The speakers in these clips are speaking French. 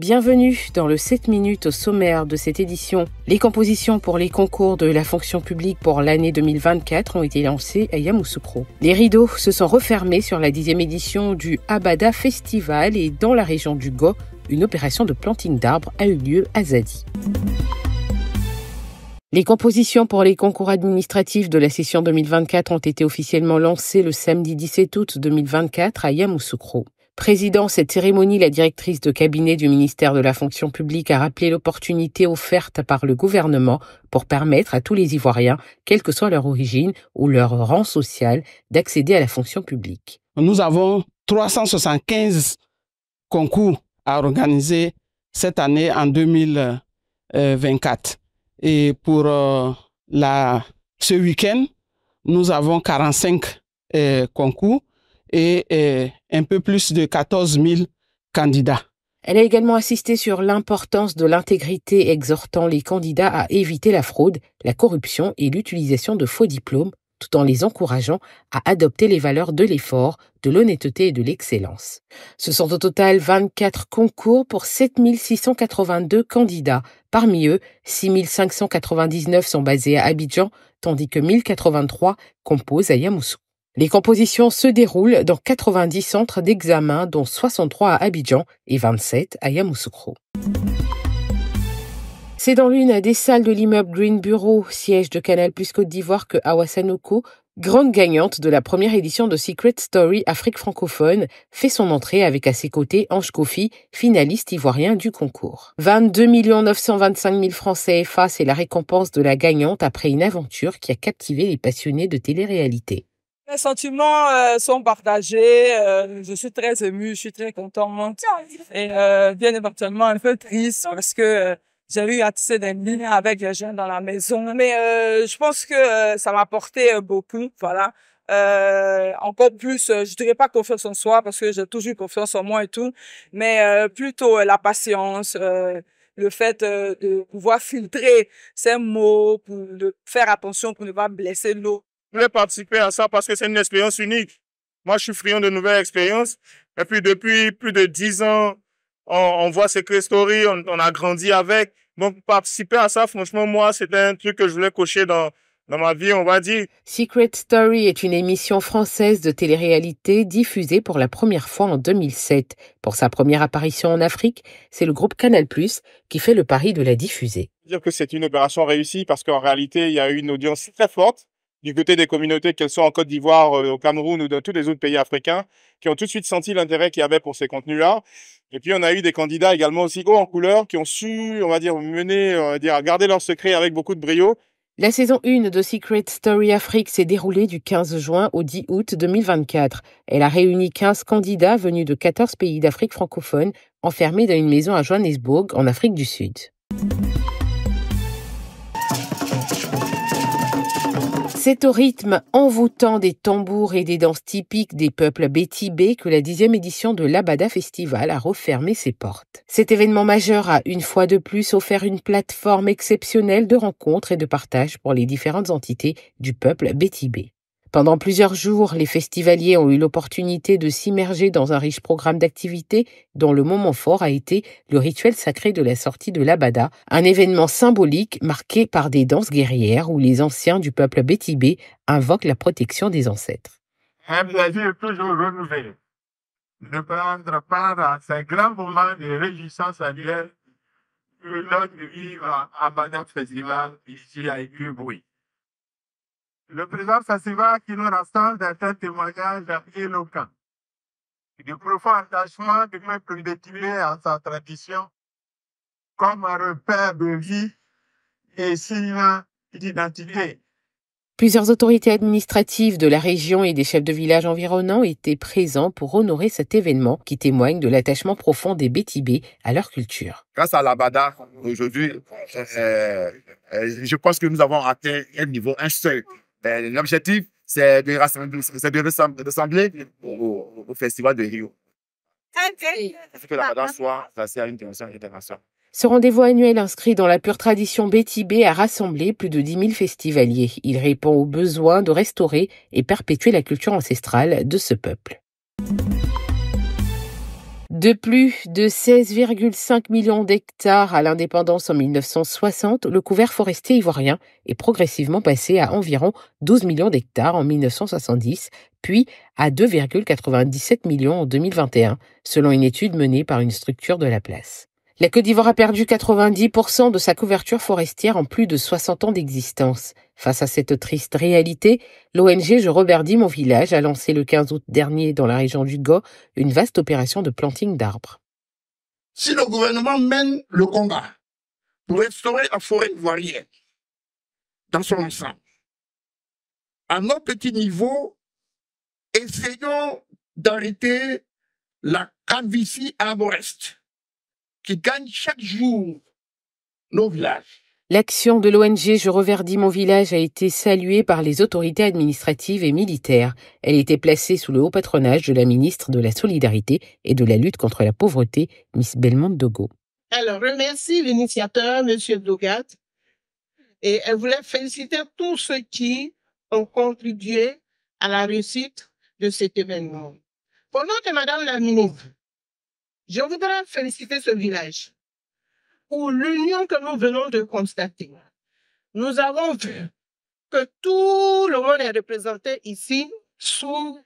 Bienvenue dans le 7 minutes au sommaire de cette édition. Les compositions pour les concours de la fonction publique pour l'année 2024 ont été lancées à Yamoussoukro. Les rideaux se sont refermés sur la dixième édition du Abada Festival et dans la région du Go, une opération de planting d'arbres a eu lieu à Zadi. Les compositions pour les concours administratifs de la session 2024 ont été officiellement lancées le samedi 17 août 2024 à Yamoussoukro. Président, cette cérémonie, la directrice de cabinet du ministère de la fonction publique a rappelé l'opportunité offerte par le gouvernement pour permettre à tous les Ivoiriens, quelle que soit leur origine ou leur rang social, d'accéder à la fonction publique. Nous avons 375 concours à organiser cette année en 2024. Et pour euh, ce week-end, nous avons 45 euh, concours et, un peu plus de 14 000 candidats. Elle a également insisté sur l'importance de l'intégrité, exhortant les candidats à éviter la fraude, la corruption et l'utilisation de faux diplômes, tout en les encourageant à adopter les valeurs de l'effort, de l'honnêteté et de l'excellence. Ce sont au total 24 concours pour 7682 candidats. Parmi eux, 6599 sont basés à Abidjan, tandis que 1083 composent à Yamoussoukro. Les compositions se déroulent dans 90 centres d'examen, dont 63 à Abidjan et 27 à Yamoussoukro. C'est dans l'une des salles de l'immeuble Green Bureau, siège de Canal Plus Côte d'Ivoire, que Awasanoko, grande gagnante de la première édition de Secret Story Afrique francophone, fait son entrée avec à ses côtés Ange Kofi, finaliste ivoirien du concours. 22 925 000 francs CFA, c'est la récompense de la gagnante après une aventure qui a captivé les passionnés de télé-réalité. Les sentiments euh, sont partagés. Euh, je suis très émue, je suis très contente. Et euh, bien éventuellement un peu triste parce que j'ai eu à tisser des avec les gens dans la maison. Mais je pense que ça m'a apporté beaucoup, voilà. encore plus, je dirais pas confiance en soi parce que j'ai toujours eu confiance en moi et tout, mais plutôt la patience, le fait de pouvoir filtrer ces mots, pour de faire attention pour ne pas blesser l'autre voulais participer à ça parce que c'est une expérience unique. Moi, je suis friand de nouvelles expériences. Et puis, depuis plus de dix ans, on, voit Secret Story, on, a grandi avec. Donc, participer à ça, franchement, moi, c'était un truc que je voulais cocher dans, dans ma vie, on va dire. Secret Story est une émission française de télé-réalité diffusée pour la première fois en 2007. Pour sa première apparition en Afrique, c'est le groupe Canal+, qui fait le pari de la diffuser. Dire que c'est une opération réussie parce qu'en réalité, il y a eu une audience très forte du côté des communautés, qu'elles soient en Côte d'Ivoire, euh, au Cameroun ou dans tous les autres pays africains, qui ont tout de suite senti l'intérêt qu'il y avait pour ces contenus-là. Et puis, on a eu des candidats également aussi hauts en couleur qui ont su, on va dire, mener, euh, on dire, garder leur secret avec beaucoup de brio. La saison 1 de Secret Story Afrique s'est déroulée du 15 juin au 10 août 2024. Elle a réuni 15 candidats venus de 14 pays d'Afrique francophone enfermés dans une maison à Johannesburg, en Afrique du Sud. C'est au rythme envoûtant des tambours et des danses typiques des peuples bétibés que la dixième édition de l'Abada Festival a refermé ses portes. Cet événement majeur a une fois de plus offert une plateforme exceptionnelle de rencontres et de partage pour les différentes entités du peuple bétibé. Pendant plusieurs jours, les festivaliers ont eu l'opportunité de s'immerger dans un riche programme d'activités dont le moment fort a été le rituel sacré de la sortie de l'Abada, un événement symbolique marqué par des danses guerrières où les anciens du peuple bétibé invoquent la protection des ancêtres. Festival ici à le président Sassiva qui nous rassemble d'un témoignage éloquent du profond attachement du peuple détruit à sa tradition comme un repère de vie et signe d'identité. Plusieurs autorités administratives de la région et des chefs de village environnants étaient présents pour honorer cet événement qui témoigne de l'attachement profond des Bétibés à leur culture. Grâce à la Bada, aujourd'hui, euh, euh, je pense que nous avons atteint un niveau, un seuil ben, l'objectif, c'est de, ressembler au, Festival de Rio. C'est que la soit passée à une dimension Ce rendez-vous annuel inscrit dans la pure tradition Bétibé a rassemblé plus de 10 000 festivaliers. Il répond aux besoins de restaurer et perpétuer la culture ancestrale de ce peuple. De plus de 16,5 millions d'hectares à l'indépendance en 1960, le couvert forestier ivoirien est progressivement passé à environ 12 millions d'hectares en 1970, puis à 2,97 millions en 2021, selon une étude menée par une structure de la place. La Côte d'Ivoire a perdu 90% de sa couverture forestière en plus de 60 ans d'existence. Face à cette triste réalité, l'ONG Je Robertis mon village a lancé le 15 août dernier dans la région du Gau, une vaste opération de planting d'arbres. Si le gouvernement mène le combat pour restaurer la forêt ivoirienne dans son ensemble, à notre petit niveau, essayons d'arrêter la à arboreste qui gagne chaque jour nos villages. L'action de l'ONG Je reverdis mon village a été saluée par les autorités administratives et militaires. Elle était placée sous le haut patronage de la ministre de la Solidarité et de la lutte contre la pauvreté, Miss Belmont Dogo. Elle remercie l'initiateur, M. Dogat, et elle voulait féliciter tous ceux qui ont contribué à la réussite de cet événement. Pendant que Madame la ministre je voudrais féliciter ce village pour l'union que nous venons de constater. Nous avons vu que tout le monde est représenté ici sous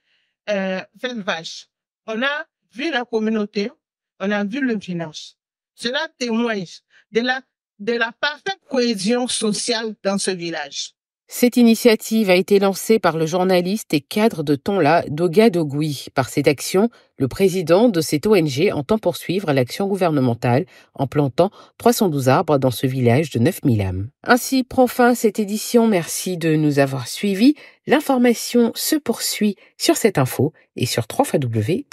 euh, cette vache. On a vu la communauté, on a vu le finance. Cela témoigne de la, de la parfaite cohésion sociale dans ce village. Cette initiative a été lancée par le journaliste et cadre de Tonla Doga Dogui. Par cette action, le président de cette ONG entend poursuivre l'action gouvernementale en plantant 312 arbres dans ce village de 9000 âmes. Ainsi prend fin cette édition. Merci de nous avoir suivis. L'information se poursuit sur cette info et sur www.cetteinfo.ci.